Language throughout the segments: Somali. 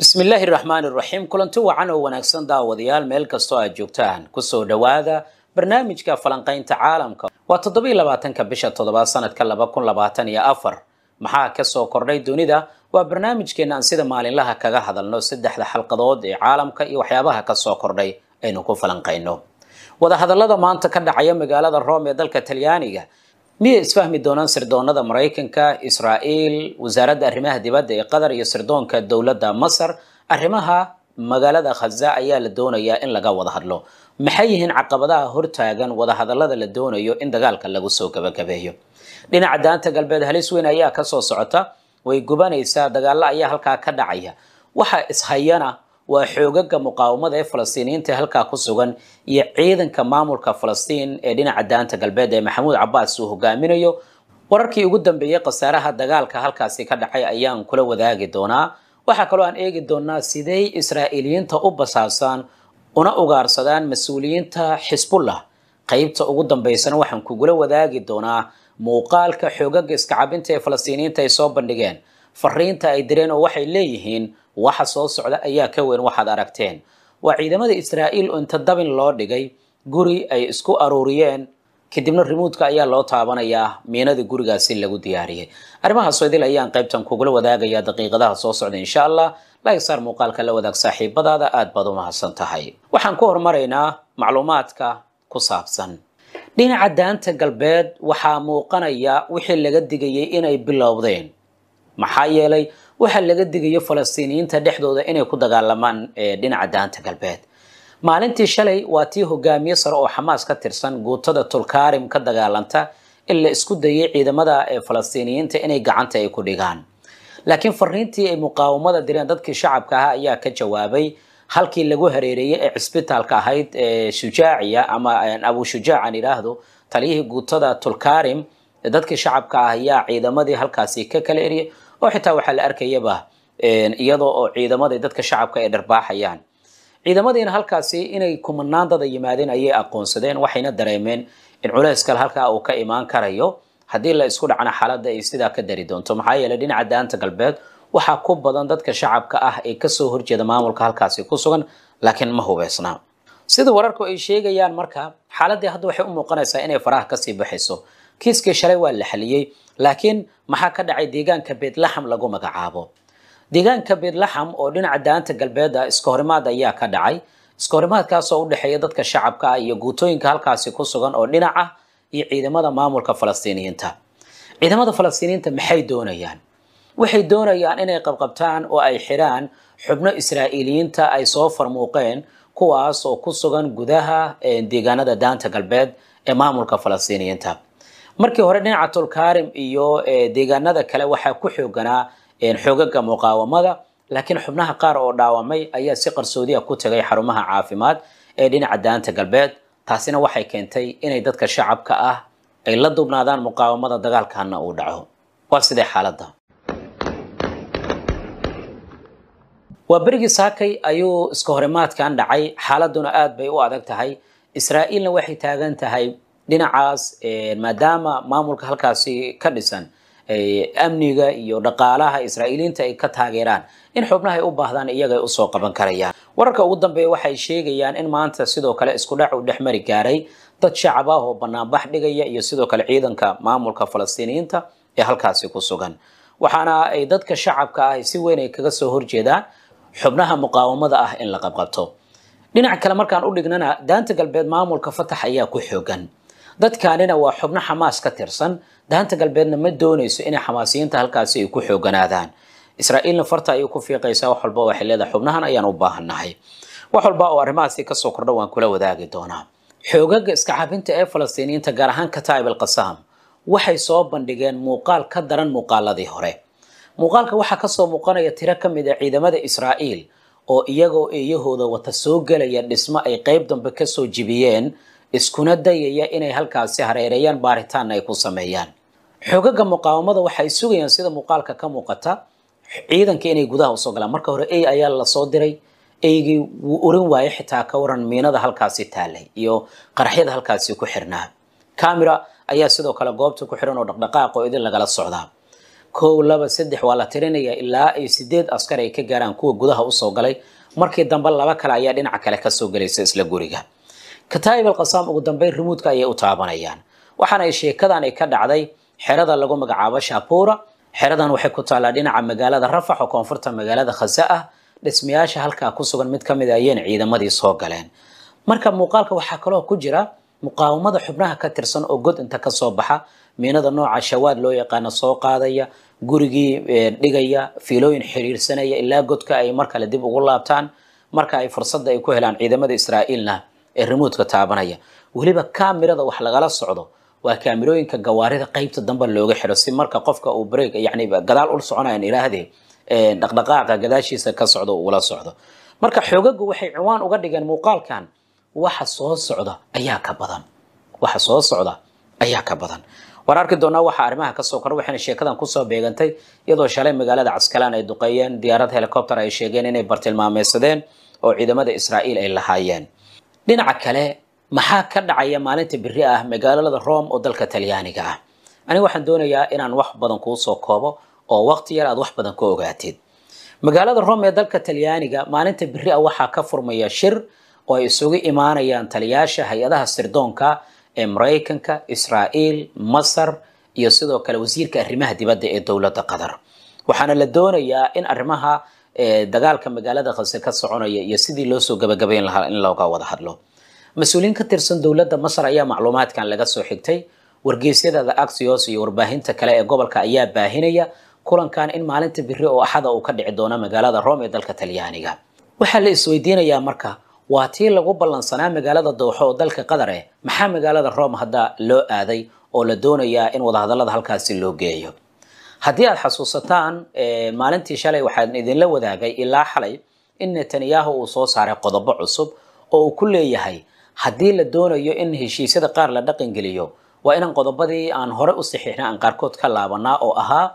bismillaahi raxmaan iraxiim kulanti wacan oo wanaagsan daawadayaal meel kastoo aad joogtaan kusoo dhowaada barnaamijka falanqaynta caalamka waa toddobiiy labaatanka bisha toddobaad sanadka laba kun labaatan iyo afar maxaa kasoo kordhay dunida waa barnaamijkeena aan sida maalinlaha kaga hadalno saddexda xalqadood ee caalamka iyo waxyaabaha kasoo kordhay aynu ku falanqayno wadahadallada maanta ka dhacaya magaalada rome ee dalka talyaaniga miyay isfahmi doonaan sirdoonada maraykanka israa'iil wasaaradda arrimaha dibadda ee qatar iyo sirdoonka dowladda masar arrimaha magaalada khaza ayaa la doonayaa in laga wada hadlo maxay yihiin caqabadaha hortaagan wadahadallada la doonayo in dagaalka lagu soo gabagabeeyo dhinaca daanta galbeed halis weyn ayaa kasoo socota way gubanaysaa dagaalo ayaa halkaa ka dhacaya waxa ishayana waa xoogaga muqaawamada ee falastiiniyiinta halkaa ku sugan iyo ciidanka maamulka falastiin ee dhinaca daanta galbeed ee maxamuud cabaas uu hogaaminayo wararkii ugu dambeeyey khasaaraha dagaalka halkaasi ka dhacay ayaan kula wadaagi doonaa waxaa kaloo aan eegi doonaa siday israa'iiliyiinta u basaasaan una ugaarsadaan mas-uuliyiinta xisbullah qaybta ugu dambaysana waxaan kugula wadaagi doonaa muuqaalka xoogaga iskacabinta ee falastiiniyiinta ay soo bandhigeen fariinta ay direen oo waxay leeyihiin waxa soo socda ayaa ka weyn waxaad aragteen waa ciidamada israa'iil oo inta dabin loo dhigay guri ay isku aruuriyeen kadibna rimuudka ayaa loo taabanayaa miinada gurigaasi lagu diyaariyay arrimahaasoo idil ayaan qaybtan kugula wadaagayaa daqiiqadaha soo socda insha allah saar muuqaalka la wadaag saaxiibadaada aad baad u mahadsan tahay waxaan ku horumaraynaa macluumaadka ku saabsan dhinaca daanta galbeed waxaa muuqanaya wixii laga digayay inay bilowdeen maxaa yeelay waxaa laga digayo falastiiniyiinta dhexdooda inay ku dagaalamaan eh, dhinaca daanta galbeed maalintii shalay waa tii hogaamiye sare oo xamaas ka tirsan guutada tulkaarim ka dagaalanta in la isku dayay ciidamada eh, falastiiniyiinta inay gacanta ay ku dhigaan laakiin fariintii ay muqaawamada direen dadkii shacabka ah ayaa ka jawaabay halkii lagu hareereeyay ee cisbitaalka ahayd eh, shujaaciya ama abu shujaac aan idhaahdo taliyihii guutada tulkaarim dadkii shacabka ah ayaa ciidamadii halkaasi ka kala eriyay oo xitaa waxaa la arkayaba iyadoo oo ciidamada dadka shacabka ay dharbaaxayaan ciidamadiina halkaasi inay kumanaan dada yimaadeen ayay aqoonsadeen waxayna dareemeen in culays halkaa uu ka imaan karayo haddii la isku dhacna xaaladda ay sidaa ka dari doonto maxaa yeele dhinaca daanta galbeed waxaa ku badan dadka shacabka ah ee kasoo horjeeda maamulka halkaasi ku sugan laakiin ma hubeysna sida wararku ay sheegayaan marka xaaladii hadda waxay u muuqanaysaa inay faraha kasii baxayso kiiskii shalay waa la xaliyey laakiin maxaa ka dhacay deegaanka beetlaxam lagu magacaabo deegaanka beetlaxam oo dhinaca daanta galbeed ah iska ayaa ka dhacay iska horimaadkaasoo udhexeeya dadka shacabka ah iyo guutooyinka halkaasi ku sugan oo dhinaca iyo ciidamada maamulka falastiiniyiinta ciidamada falastiiniyiinta maxay doonayaan waxay doonayaan inay qabqabtaan oo ay xidhaan xubno israa'iiliyiinta ay soo farmuuqeen kuwaas oo ku sugan gudaha eh, deegaanada daanta galbeed ee maamulka falastiiniyiinta markii hore dhinaca dhinacatulkarim iyo eh, deegaanada kale waxaa ku xooganaa eh, xoogaga muqaawamada laakiin xubnaha qaar oo dhaawamay ayaa si qarsoodiya ah ku tagay xarumaha caafimaad ee dhinaca daanta galbeed taasina waxay keentay inay dadka shacabka ah ay la dubnaadaan muqaawamada dagaalkanna uu dhaco waa sidee xaaladda waa berigii saakay ayuu iska horimaadkan dhacay xaaladuna aad bay u adag tahay israa'iilna waxay taagan tahay dhinacaas eh, maadaama maamulka halkaasi ka dhisan eh, amniga iyo dhaqaalaha israa'iiliinta ay ka taageeraan in xubnaha ay u baahdaan iyagay usoo qaban karayaan wararka ugu dambeeya waxay sheegayaan in maanta sidoo kale iskudhac uu dhexmari gaaray dad shacabah oo banaanbax dhigaya iyo sidoo kale ciidanka maamulka falastiiniyiinta ee halkaasi ku sugan waxaana ay dadka shacabka ah si weyn ay kaga soo horjeedaan xubnaha muqaawamada ah in la qabqabto dhinac kale markaan u dhignana daanta galbeed maamulka fatax ayaa ku xoogan dadkaanina waa xubno xamaas ka tirsan daanta galbeedna ma doonayso inay xamaasiyiinta halkaasi ay ku xooganaadaan israa'iilna farta ayay ku fiiqaysaa wax walba waxay leedahay xubnahan ayaan u baahannahay wax walba oo arrimahaasi kasoo kordha waan kula wadaagi doonaa xoogaga iska cabinta ee falastiiniyiinta gaar ahaan kataa'ib alqasaam waxay soo bandhigeen muuqaal ka daran muuqaaladii hore muuqaalka waxaa kasoo muuqanaya tiro ka mid a ah ciidamada israa'iil oo iyagoo eeyahooda wata soo gelaya dhismo ay qayb dambe kasoo jibiyeen iskuna dayaya inay halkaasi hareereeyaan baaritaanna ay ku sameeyaan xoogaga muqaawamada waxay sugayaan sida muuqaalka ka muuqata ciidanka inay gudaha usoo galaan marka hore ey ayaa lasoo diray eygii wuu orin waayay xitaa ka waran miinada halkaasi taalay iyo qarxyada halkaasi ku xirnaa camera ayaa sidoo kale goobta ku xiran oo dhaqdhaqaaqoo idin lagala socdaa kow laba saddex waa la tirinayaa ilaa ay sideed askar ay ka gaaraan kuwa gudaha usoo galay markii dambe laba kale ayaa dhinaca kale kasoo galaysa isla guriga kataa'ib alqasaam ugu dambeyn rumuudka ayay u taabanayaan waxaana ay sheekadan ay ka dhacday xerada lagu magacaabo shaapura xeradan waxay ku taallaa dhinaca magaalada rafax oo koonfurta magaalada khase ah dhismayaasha halkaa ku sugan mid ka mid ayeen ciidamadii soo galeen marka muuqaalka waxaa kaloo ku jira muqaawamada xubnaha ka tirsan oo god inta kasoo baxa miinada nooca shawaad loo yaqaana soo qaadaya gurigii eh, dhigaya fiilooyin xiriirsanaya ilaa godka ay mar kale dib ugu laabtaan marka ay fursadda ay ku helaan ciidamada israa'iilna ee remoodka taabanaya weliba kamirada wax lagala socdo waa kaamirooyinka gawaarida qeybta dambe looga xiro si marka qofka uu break yani gadaal ul soconayan ilaahdee dhaqdhaqaaqa gadaashiisa ka socdo ula socdo marka xoogagu waxay ciwaan uga dhigeen muuqaalkan waxa soo socda ayaa ka badan waxa soo socda ayaa ka badan war arki doonaa waxaa arrimaha kasoo kora waxayna sheekadan kusoo beegantay iyadoo shalay magaalada caskalaan ay duqeeyeen diyaarad helicopter ay sheegeen inay bartilmaameysadeen oo ciidamada israa'iil ay lahaayeen dhinaca kale maxaa ka dhacaya maalinta beri ah magaalada rome oo dalka talyaaniga ah aniga waxaan doonayaa inaan wax badan kuusoo koobo oo waqti yar aad wax badan ku ogaatid magaalada rome ee dalka talyaaniga maalinta beri ah waxaa ka furmaya shir oo ay isugu imaanayaan taliyaasha hay-adaha sirdoonka ee maraykanka israa'iil masar iyo sidoo kale wasiirka arrimaha dibadda ee dowladda qatar waxaana la doonayaa in arrimaha ee dagaalka magaalada khase ka soconaya iyo sidii loosoo gabagabayn lahaa in looga wada hadlo mas-uuliyiin ka tirsan dowladda masar ayaa macluumaadkan laga soo xigtay wargeysyadada axios iyo warbaahinta kale ee gobolka ayaa baahinaya kulankan in maalinta biri oo axada ah uu ka dhici doono magaalada rome ee dalka talyaaniga waxaa la isweydiinayaa marka waa tii lagu ballansanaa magaalada dowxo oo dalka qatar eh maxaa magaalada rome hadda loo aaday oo la doonayaa in wadahadallada halkaasi loo geeyo haddii aad xasuusataan eh, maalintii shalay waxaan idinla wadaagay ilaa xalay in netanyahu uu soo saaray qodobo cusub oo uu ku leeyahay haddii la doonayo in heshiisyada qaar la dhaqangeliyo waa inaan qodobadii aan hore u saxiixnay aan qaarkood ka laabanaa oo ahaa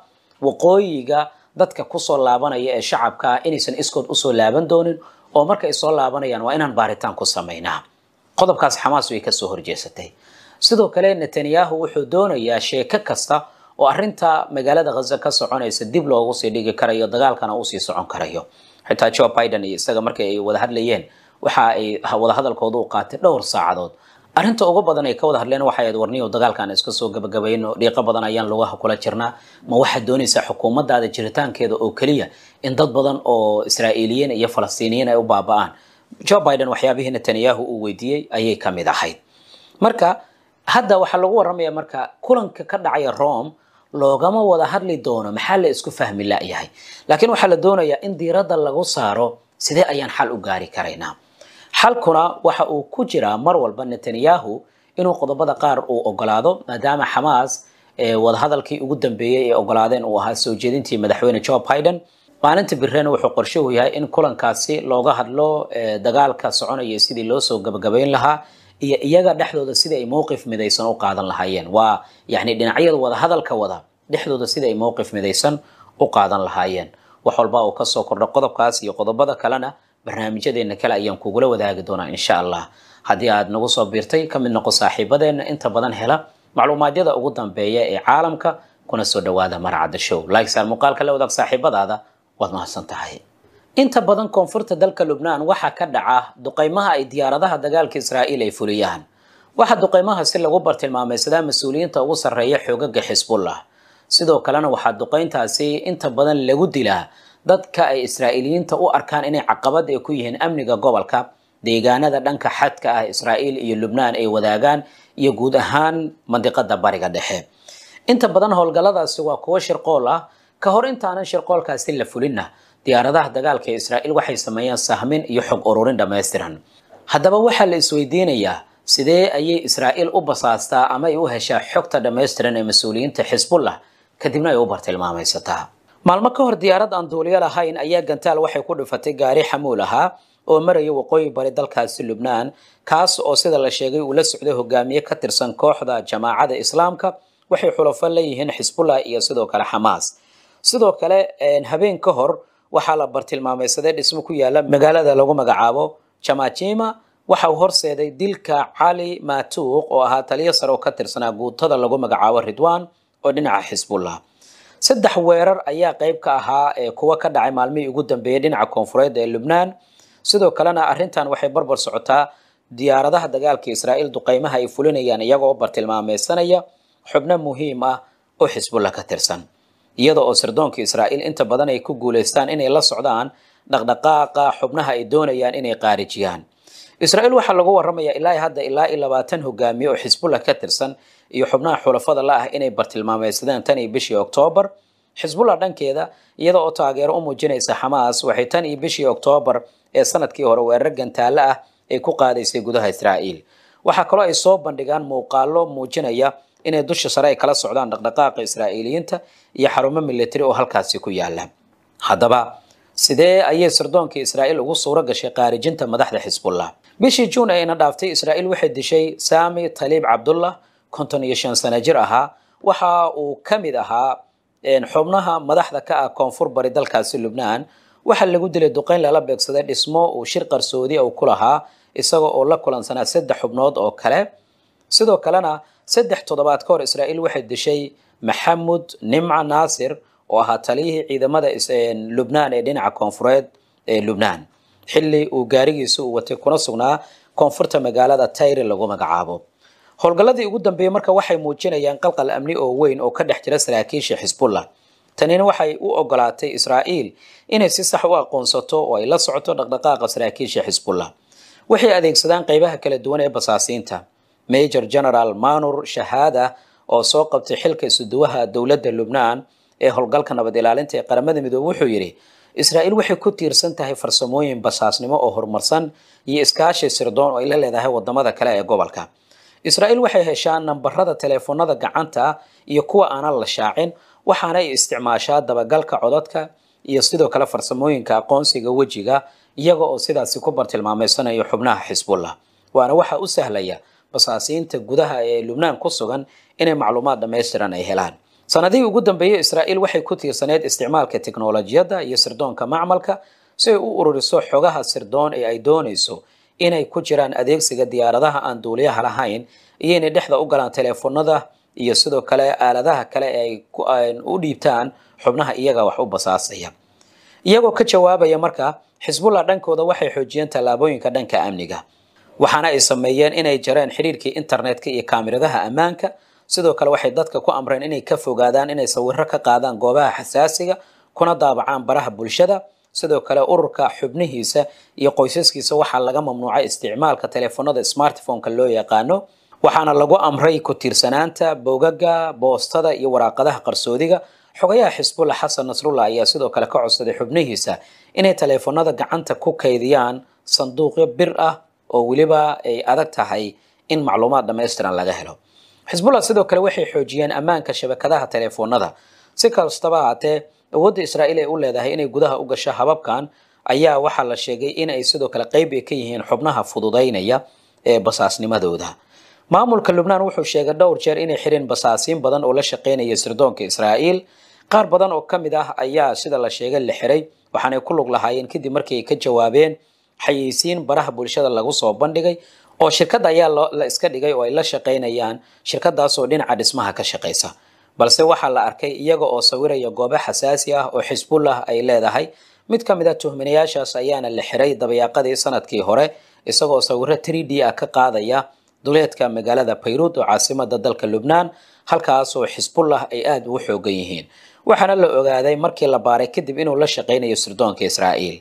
waqooyiga dadka kusoo laabanaya ee shacabka inaysan iskood usoo laaban doonin oo marka ay laabanayaan waa inaan baaritaan ku samaynaa qodobkaas xamaas way kasoo horjeesatay sidoo kale netanyahu wuxuu doonayaa sheeko kasta oo arinta magaalada haza ka soconaysa dib loogu sii dhigi karayo dagaalkana uusii socon karayo xitaa joe biden iyo isaga markii ay wada hadlayeen waxa ay wada u qaatay dhowr saacadood arrinta ugu badan ay ka wada hadleen waxay aad warniyow dagaalkan iska soo gabagabayn dhiiqo badan ayaan lugaha kula jirnaa ma waxaad doonaysaa xukuumaddaada jiritaankeeda oo keliya in dad badan oo israa'iiliyiin iyo falastiiniyiin ay u baaba'aan joe biden waxyaabihii netanyahu uu weydiiyey ayay ka mid ahayd marka hadda waxaa lagu warramaya marka kulanka ka dhacaya rome loogama wada hadli doono maxaa la isku fahmi la'yahay laakiin waxaa la doonayaa in diiradda lagu saaro sidee ayaan xal u gaari karaynaa xalkuna waxa uu ku jiraa mar walba netanyahu inuu qodobada qaar uu ogolaado maadaama xamaas wadahadalkii ugu dambeeyey ee ogolaadeen uu ahaa soo jeedintii madaxweyne jo biden maalinta birena wuxuu qorshe yahay in kulankaasi looga hadlo dagaalka soconaya sidii loo soo gabagabayn lahaa iyo iyaga dhexdooda sida ay mowqif midaysan u qaadan lahaayeen waa yani dhinacyada wadahadalka wada dhexdooda sida ay mowqif midaysan u qaadan lahaayeen wax walba uu kasoo kordha qodobkaas iyo qodobada kalena barnaamijyadeenna kale ayaan kugula wadaagi doonaa insha allah haddii aad nagu soo biirtay ka mid noqo saaxiibadeenna inta badan hela macluumaadyada ugu dambeeya ee caalamka kuna soo dhawaada marcadda show laakiin saar muuqaalka la wadaag saaxiibadaada waad mahadsan tahay inta badan koonfurta dalka lubnaan waxaa ka dhaca duqeymaha ay diyaaradaha dagaalka israa'iil ay fuliyaan waxaa duqeymaha si lagu bartilmaameysadaa mas-uuliyiinta ugu sarreeya xoogaga xisbullah sidoo kalena waxaa duqeyntaasi inta badan lagu dilaa dadka ay israa'iiliyiinta u arkaan inay caqabad ay ku yihiin amniga gobolka deegaanada dhanka xadka ah israa'iil iyo lubnaan ay wadaagaan iyo guud ahaan mandiqada bariga dhexe inta badan howlgalladaasi waa kuwo shirqool ah ka hor intaanan shirqoolkaasi la fulinna diyaaradaha dagaalka ee israa'iil waxay sameeyeen sahmin iyo xog ururin dhammaystiran haddaba waxaa la isweydiinayaa sidee ayay israa'iil u basaastaa ama ay u heshaa xogta dhammaystiran ee mas-uuliyiinta xisbullah kadibna ay u bartilmaamaysataa maalmo ka hor diyaarad aan duuliyo lahayn ayaa gantaal waxay ku dhifatay gaari xamuul ahaa oo maraya waqooyi bari dalkaasi lubnaan kaas oo sida la sheegay uu la socda hogaamiye ka tirsan kooxda jamaacada islaamka waxay xulafo leeyihiin xisbullah iyo sidoo kale xamaas sidoo kale habeen ka hor waxaa la bartilmaamaysaday dhismo ku yaala magaalada lagu magacaabo jamajima waxa uu horseeday dilka cali maatuuq oo ahaa taliyo sare oo ka tirsanaa guutada lagu magacaabo ridwan oo dhinaca xisbullah saddex weerar ayaa qeyb ka ahaa ee kuwa ka dhacay maalmihii ugu dambeeyey dhinaca koonfureed ee lubnaan sidoo kalena arrintan waxay barbar socotaa diyaaradaha dagaalka israa'iil duqeymaha ay fulinayaan iyagoo bartilmaameysanaya xubno muhiim ah oo xisbullah ka tirsan iyada oo sirdoonka israa'iil inta badan ay ku guuleystaan inay la socdaan dhaqdhaqaaqa xubnaha ay doonayaan inay qaarijiyaan israa'iil waxaa lagu warramayaa ilaa hadda ilaa iyo labaatan hogaamiye oo xisbullah ka tirsan iyo xubnaha xulafada la ah inay bartilmaameysadeen tan iyo bishii oktoobar xisbullah dhankeeda iyada oo taageero u muujinaysa xamaas waxay tan iyo bishii oktoobar ee sanadkii hore weerar gantaale ah ay ku qaadaysay gudaha israa'iil waxaa kaloo ay soo bandhigaan muuqaallo muujinaya inay dusha sare ay kala socdaan dhaqdhaqaaqa israa'iiliyiinta iyo xarumo militari oo halkaasi ku yaala haddaba sidee ayay sirdoonka israa'iil ugu suuro gashay qaarijinta madaxda xisbullah bishii juun ayna dhaaftay israa'iil waxay dishay saami taliib cabdullah konton iyo shan sano jir ahaa waxa uu ka mid ahaa xubnaha madaxda ka ah koonfur bari dalkaasi lubnaan waxaa lagu dilay duqeyn lala beegsaday dhismo uu shir qarsoodi uu ku lahaa isaga oo la kulansanaa saddex xubnood oo kale sidoo kalena saddex toddobaad ka hor israa'iil waxay dishay maxamud nimca naasir oo ahaa taliyihii ciidamada lubnaan ee dhinaca koonfureed ee lubnaan xilli uu gaarigiisa uu watay kuna sugnaa koonfurta magaalada tayre lagu magacaabo howlgalladii ugu dambeeyey marka waxay muujinayaan qalqal amni oo weyn oo ka dhex jira saraakiisha xisbullah tanina waxay u ogolaatay israa'iil inay si sax u aqoonsato oo ay la socoto dhaqdhaqaaqa saraakiisha xisbullah waxay adeegsadaan qaybaha kala duwan ee basaasiinta major general maanur shahaada oo soo qabtay xilka isuduwaha dowladda lubnaan ee howlgalka nabad ilaalinta ee qaramada midoobe wuxuu yidhi israa'iil waxay ku tiirsan tahay farsamooyin basaasnimo oo horumarsan iyo iskaashi sirdoon oo ay la leedahay wadamada kale ee gobolka israa'iil waxay heshaa nambarada teleefonada gacanta iyo kuwa aanan la shaacin waxaana ay isticmaashaa dabagalka codadka iyo sidoo kale farsamooyinka aqoonsiga wejiga iyaga oo sidaasi ku bartilmaamaysanaya xubnaha xisbullah waana waxaa u sahlaya basaasiinta gudaha ee lubnaan ku sugan inay macluumaad dhamaystiran ay helaan sanadihii ugu dambeeyey israa'iil waxay ku tiirsaneyd isticmaalka teknolojiyadda iyo sirdoonka macmalka si ay u ururiso xogaha sirdoon ee ay doonayso inay ku jiraan adeegsiga diyaaradaha aan duuliyaha lahayn iyo inay dhexda u galaan teleefonada iyo sidoo kale aaladaha kale ee ay u dhiibtaan xubnaha iyaga wax u basaasaya iyagoo ka jawaabaya marka xisbullah dhankooda waxay xoojiyeen tallaabooyinka dhanka amniga waxaana ay sameeyeen inay jareen xiriirkii internetka iyo kaamiradaha ammaanka sidoo kale waxay dadka ku amreen inay ka fogaadaan inay sawiro ka qaadaan goobaha xasaasiga kuna daabacaan baraha bulshada sidoo kale ururka xubnihiisa iyo qoysaskiisa waxaa laga mamnuucay isticmaalka teleefanada smartphoneka loo yaqaano waxaana lagu amray ku tiirsanaanta bogaga boostada iyo waraaqadaha qarsoodiga xogayaha xisbulla xasan nasrullah ayaa sidoo kale ka codsaday xubnihiisa inay teleefanada gacanta ku kaydiyaan sanduuqyo bir ah oo weliba ay adag tahay in macluumaad dhamaystiran laga helo xisbullah sidoo kale waxay xoojiyeen ammaanka shabakadaha teleefoonada si kastaba haatee awoodda israa'iil ay u leedahay inay gudaha u gasho hababkan ayaa waxaa la sheegay inay sidoo kale qeyb ka yihiin xubnaha fududaynaya ee basaasnimadooda maamulka lubnaan wuxuu sheegay dhowr jeer inay xireen basaasiin badan oo la shaqaynaya sirdoonka israa'iil qaar badan oo ka mid ah ayaa sida la sheegay la xiray waxaanay ku lug lahaayeen kadib markii ay ka jawaabeen xayeysiin baraha bulshada lagu soo bandhigay oo shirkada ayaa la iska dhigay oo ay la shaqaynayaan shirkadaasoo dhinaca dhismaha ka shaqaysa balse waxaa la arkay iyaga oo sawiraya goobo xasaasi ah oo xisbullah ay leedahay mid ka mid a ah tuhminayaashaas ayaana la xiray dabayaaqadii sanadkii hore isagoo sawiro trid a ah ka qaadaya duleedka magaalada bayruud oo caasimada dalka lubnaan halkaasoo xisbullah ay aada ugu xoogan yihiin waxaana la ogaaday markii la baaray kadib inuu la shaqaynayo sirdoonka israa'iil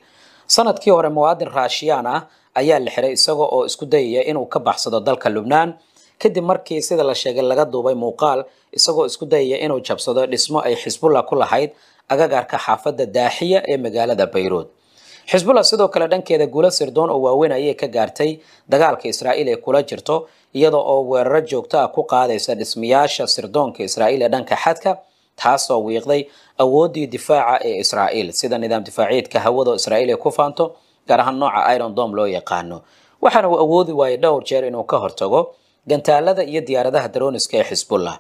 sanadkii hore muwaadin raashiyaan ah ayaa la xiray isaga oo isku dayaya inuu ka baxsado dalka lubnaan kadib markii sida la sheegay laga duubay muuqaal isagoo isku dayaya inuu jabsado dhismo ay xisbulla ku lahayd agagaarka xaafadda daaxiya ee magaalada bayruud xisbulla sidoo kale dhankeeda guulo sirdoon oo waaweyn ayay ka gaartay dagaalka israa'iil ee kula jirto iyadoo oo weeraro joogto ah ku qaadaysa dhismayaasha sirdoonka israa'iil ee dhanka xadka taasoo wiiqday awooddii difaaca ee israa'iil sida nidaam difaaciyeedka hawada israa'iil ay ku faanto gaar ahaan nooca iron dom loo yaqaano waxaana uu awoodi waayay dhowr jeer inuu ka hortago gantaalada iyo diyaaradaha daroniska ee xisbullah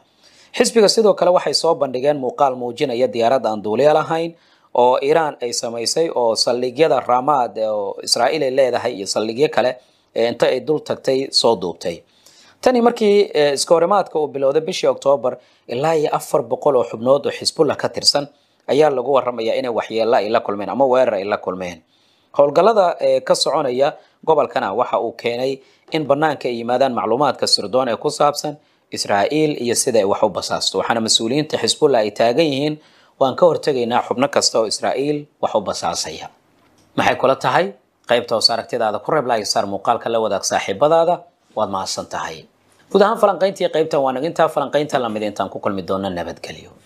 xisbiga sidoo kale waxay soo bandhigeen muuqaal muujinaya diyaarad aan duuliya ahayn oo iiraan ay samaysay oo saldhigyada raamaad oo israa'iil ay leedahay iyo saldhigyo kale ee inta ay dul tagtay soo duubtay tani markii eh, iskahorimaadka uu bilowday bishii oktoobar ilaa iyo afar boqol oo xubnood oo xisbullah ka tirsan ayaa lagu waramayaa inay waxyeella ay la kulmeen ama weerar ay la kulmeen howlgallada eh, ka soconaya gobolkana waxa uu keenay in bannaanka ay yimaadaan macluumaadka sirdoon ee ku saabsan israa'iil iyo sida ay wax u basaasto waxaana mas-uuliyiinta xisbullah ay taagan yihiin waan ka hortegaynaa xubno kasta oo israa'iil wax u basaasaya maxay kula tahay qaybta hoos aragtidaada ku reeblaaya saar muuqaalka la wadaag saaxiibadaada waad mahadsan tahay guud ahaan falanqayntii qaybtan waa nag intaa falanqaynta lamid intaan ku kulmi doona nabadgelyo